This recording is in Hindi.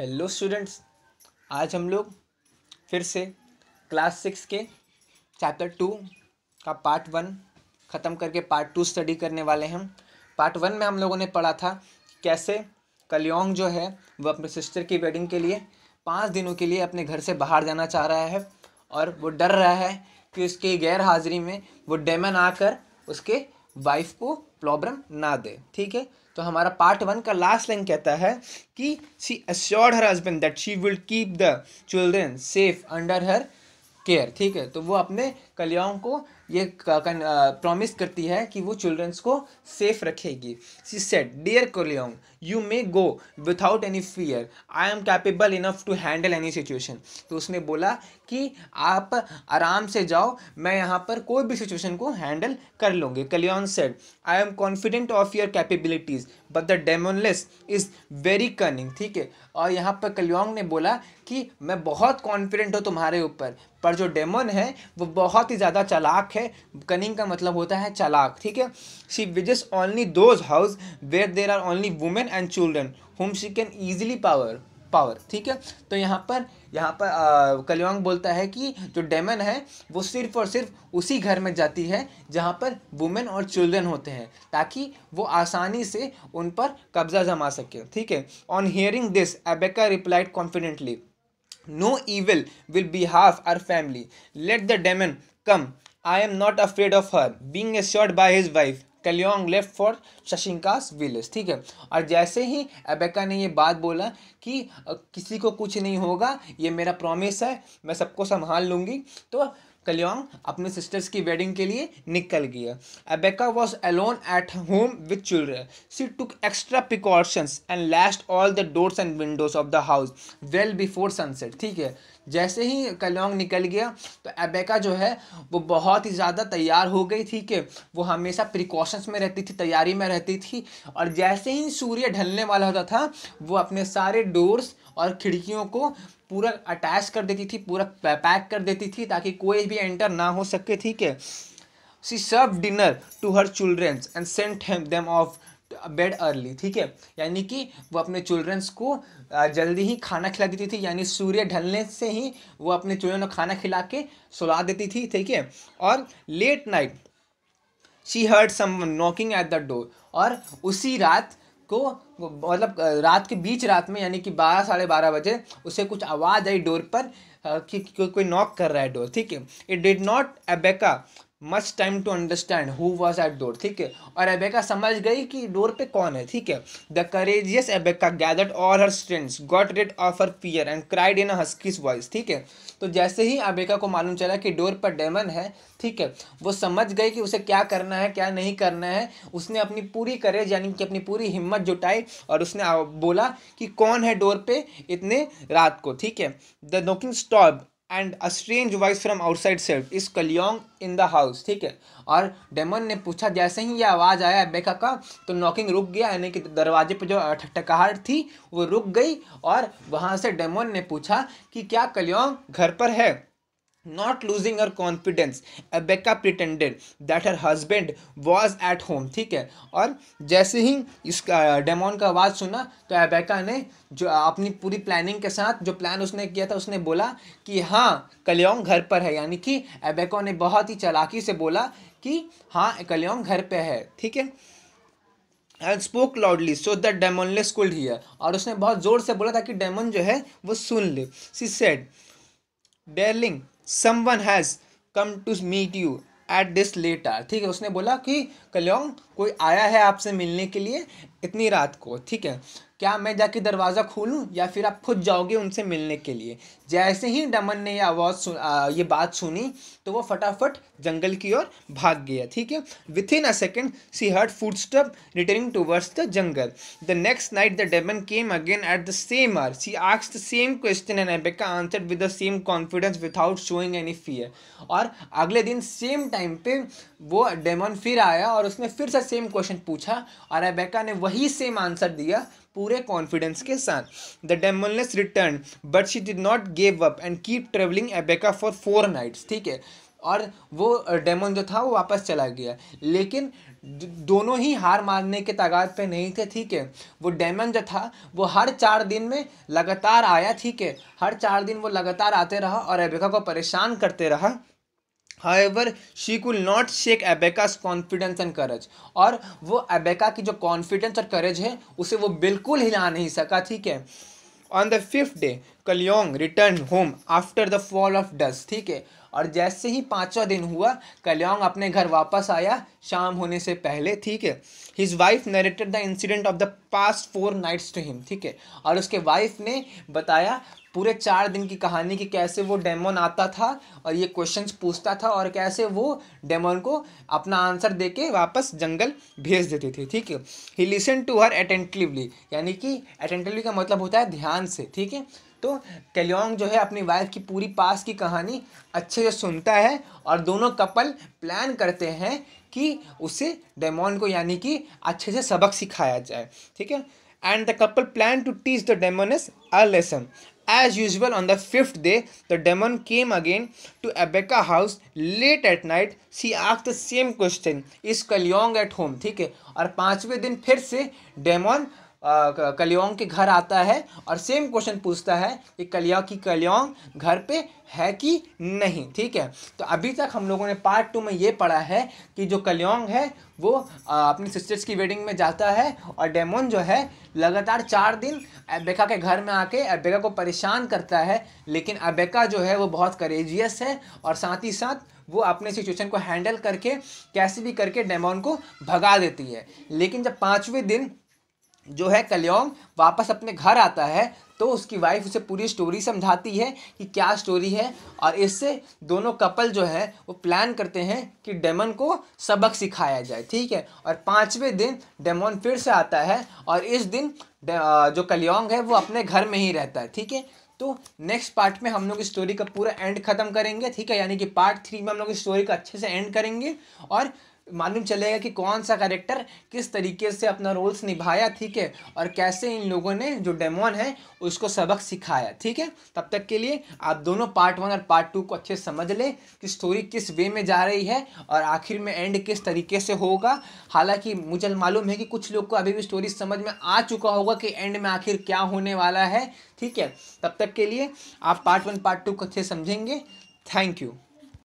हेलो स्टूडेंट्स आज हम लोग फिर से क्लास सिक्स के चैप्टर टू का पार्ट वन ख़त्म करके पार्ट टू स्टडी करने वाले हैं पार्ट वन में हम लोगों ने पढ़ा था कैसे कलियोंग जो है वो अपने सिस्टर की वेडिंग के लिए पाँच दिनों के लिए अपने घर से बाहर जाना चाह रहा है और वो डर रहा है कि उसकी गैर हाज़िरी में वो डेमन आकर उसके वाइफ को प्रॉब्लम ना दे ठीक है तो हमारा पार्ट वन का लास्ट लाइन कहता है कि she assured her husband that she will keep the children safe under her care ठीक है तो वो अपने कलियाओं को ये प्रॉमिस करती है कि वो चिल्ड्रंस को सेफ रखेगी she said dear Kaliyong you may go without any fear I am capable enough to handle any situation तो उसने बोला कि आप आराम से जाओ मैं यहाँ पर कोई भी सिचुएशन को हैंडल कर लूँगी Kaliyong said I am confident of your capabilities but the demonless is very cunning ठीक है और यहाँ पर कलियोंग ने बोला कि मैं बहुत कॉन्फिडेंट हूँ तुम्हारे ऊपर पर जो डेमन है वो बहुत ही ज़्यादा चलाक है कनिंग का मतलब होता है चलाक ठीक है शी विजिस only those houses where there are only women and children home she can easily power power ठीक है तो यहाँ पर यहाँ पर कलियोंग बोलता है कि जो डेमन है वो सिर्फ और सिर्फ उसी घर में जाती है जहाँ पर वुमेन और चिल्ड्रन होते हैं ताकि वो आसानी से उन पर कब्जा जमा सके ठीक है on hearing this Abeka replied confidently No evil will behalf our family. Let the demon come. I am not afraid of her. Being assured by his wife. Kaliyong left for शशिंकास विलेज ठीक है और जैसे ही अबेका ने ये बात बोला कि किसी को कुछ नहीं होगा ये मेरा प्रॉमिस है मैं सबको संभाल लूँगी तो कलियांग अपने सिस्टर्स की वेडिंग के लिए निकल गया Abeka was alone at home with children she took extra precautions and locked all the doors and windows of the house well before sunset ठीक है जैसे ही कल्योंग निकल गया तो अबेका जो है वो बहुत ही ज़्यादा तैयार हो गई थी कि वो हमेशा प्रिकॉशंस में रहती थी तैयारी में रहती थी और जैसे ही सूर्य ढलने वाला होता था वो अपने सारे डोर्स और खिड़कियों को पूरा अटैच कर देती थी पूरा पैक कर देती थी ताकि कोई भी एंटर ना हो सके ठीक है she serve dinner to her childrens and sent them off bed early ठीक है यानी कि वो अपने चिल्ड्रंस को जल्दी ही खाना खिला देती थी यानी सूर्य ढलने से ही वो अपने चिल्ड्रन को खाना खिला के सुला देती थी ठीक है और late night she heard some knocking at the door और उसी रात को मतलब रात के बीच रात में यानी कि बारह साढ़े बारह बजे उसे कुछ आवाज़ आई डोर पर कि कोई नॉक कर रहा है डोर ठीक है it did not Abeka much time to understand who was at door ठीक है और एबेका समझ गई कि डोर पे कौन है ठीक है the courageous Abeka gathered all her strengths got rid of her fear and cried in husky voice ठीक है तो जैसे ही अबेका को मालूम चला कि डोर पर डेमन है ठीक है वो समझ गई कि उसे क्या करना है क्या नहीं करना है उसने अपनी पूरी करेज यानी कि अपनी पूरी हिम्मत जुटाई और उसने बोला कि कौन है डोर पे इतने रात को ठीक है the knocking stop and a strange voice from outside सेल्फ is Kaliyong in the house ठीक है और डेमन ने पूछा जैसे ही यह आवाज़ आया बेका का तो नॉकिंग रुक गया यानी कि दरवाजे पर जो ठटकाहट थी वो रुक गई और वहाँ से डेमन ने पूछा कि क्या कलियोंग घर पर है not losing her confidence Abeka pretended that her husband was at home ठीक है और जैसे ही इसका डेमोन का आवाज़ सुना तो अबेका ने जो अपनी पूरी प्लानिंग के साथ जो प्लान उसने किया था उसने बोला कि हाँ कलियोंग घर पर है यानी कि अबेका ने बहुत ही चलाकी से बोला कि हाँ कलियोंग घर पर है ठीक है and spoke loudly so that demoness could है और उसने बहुत ज़ोर से बोला था कि डेमोन जो है वो सुन ले she said darling someone has come to meet you at this later ठीक है उसने बोला कि कल्योंग कोई आया है आपसे मिलने के लिए इतनी रात को ठीक है क्या मैं जाके दरवाज़ा खोलूं या फिर आप खुद जाओगे उनसे मिलने के लिए जैसे ही डमन ने ये आवाज़ सुन आ, ये बात सुनी तो वो फटाफट जंगल की ओर भाग गया ठीक है within a second she heard footsteps returning towards the jungle the next night the demon came again at the same hour she asks the same question and Abeka answer with the same confidence without showing any fear और अगले दिन सेम टाइम पे वो डेमन फिर आया और उसने फिर से सेम क्वेश्चन पूछा और रेबेका ने वही सेम आंसर दिया पूरे कॉन्फिडेंस के साथ the demoness return but she did not gave up and keep troubling Abeka for four nights ठीक है और वो डेमन जो था वो वापस चला गया लेकिन दोनों ही हार मारने के तगाद पे नहीं थे ठीक है वो डेमन जो था वो हर चार दिन में लगातार आया ठीक है हर चार दिन वो लगातार आते रहा और एबेका को परेशान करते रहा however she could not shake Abeka's confidence and courage और वो एबेका की जो कॉन्फिडेंस और करेज है उसे वो बिल्कुल हिला नहीं सका ठीक है on the fifth day Kaliyong return home after the fall of dusk ठीक है और जैसे ही पाँचवा दिन हुआ कलियोंग अपने घर वापस आया शाम होने से पहले ठीक है his wife narrated the incident of the past four nights to him ठीक है और उसके वाइफ ने बताया पूरे चार दिन की कहानी कि कैसे वो डेमोन आता था और ये क्वेश्चंस पूछता था और कैसे वो डेमोन को अपना आंसर दे के वापस जंगल भेज देती थी ठीक है he listen to her attentively यानी कि अटेंटिवली का मतलब होता है ध्यान से ठीक है तो कैलोंग जो है अपनी वाइफ की पूरी पास की कहानी अच्छे से सुनता है और दोनों कपल प्लान करते हैं कि उसे डेमोन को यानी कि अच्छे से सबक सिखाया जाए ठीक है and the couple plan to teach the demoness a lesson As usual, on the fifth day, the demon came again to Abeka house late at night. She asked the same question, Is Kalyong at home? ठीक है और पांचवें दिन फिर से डेमन कलियोंग के घर आता है और सेम क्वेश्चन पूछता है कि कलिया की कलियोंग घर पे है कि नहीं ठीक है तो अभी तक हम लोगों ने पार्ट टू में ये पढ़ा है कि जो कलियोंग है वो अपनी सिस्टर्स की वेडिंग में जाता है और डेमोन जो है लगातार चार दिन अबेका के घर में आके अबेका को परेशान करता है लेकिन अबेका जो है वो बहुत करेजियस है और साथ ही साथ वो अपने सिचुएशन को हैंडल करके कैसे भी करके डेमोन को भगा देती है लेकिन जब पाँचवें दिन जो है कल्योंग वापस अपने घर आता है तो उसकी वाइफ उसे पूरी स्टोरी समझाती है कि क्या स्टोरी है और इससे दोनों कपल जो है वो प्लान करते हैं कि डेमन को सबक सिखाया जाए ठीक है और पाँचवें दिन डेमोन फिर से आता है और इस दिन जो कलियोंग है वो अपने घर में ही रहता है ठीक है तो नेक्स्ट पार्ट में हम लोग इस स्टोरी का पूरा एंड ख़त्म करेंगे ठीक है यानी कि पार्ट थ्री में हम लोग इस स्टोरी का अच्छे से एंड करेंगे और मालूम चलेगा कि कौन सा कैरेक्टर किस तरीके से अपना रोल्स निभाया ठीक है और कैसे इन लोगों ने जो डेमोन है उसको सबक सिखाया ठीक है तब तक के लिए आप दोनों पार्ट वन और पार्ट टू को अच्छे समझ लें कि स्टोरी किस वे में जा रही है और आखिर में एंड किस तरीके से होगा हालांकि मुझे मालूम है कि कुछ लोग को अभी भी स्टोरी समझ में आ चुका होगा कि एंड में आखिर क्या होने वाला है ठीक है तब तक के लिए आप पार्ट वन पार्ट टू को अच्छे समझेंगे थैंक यू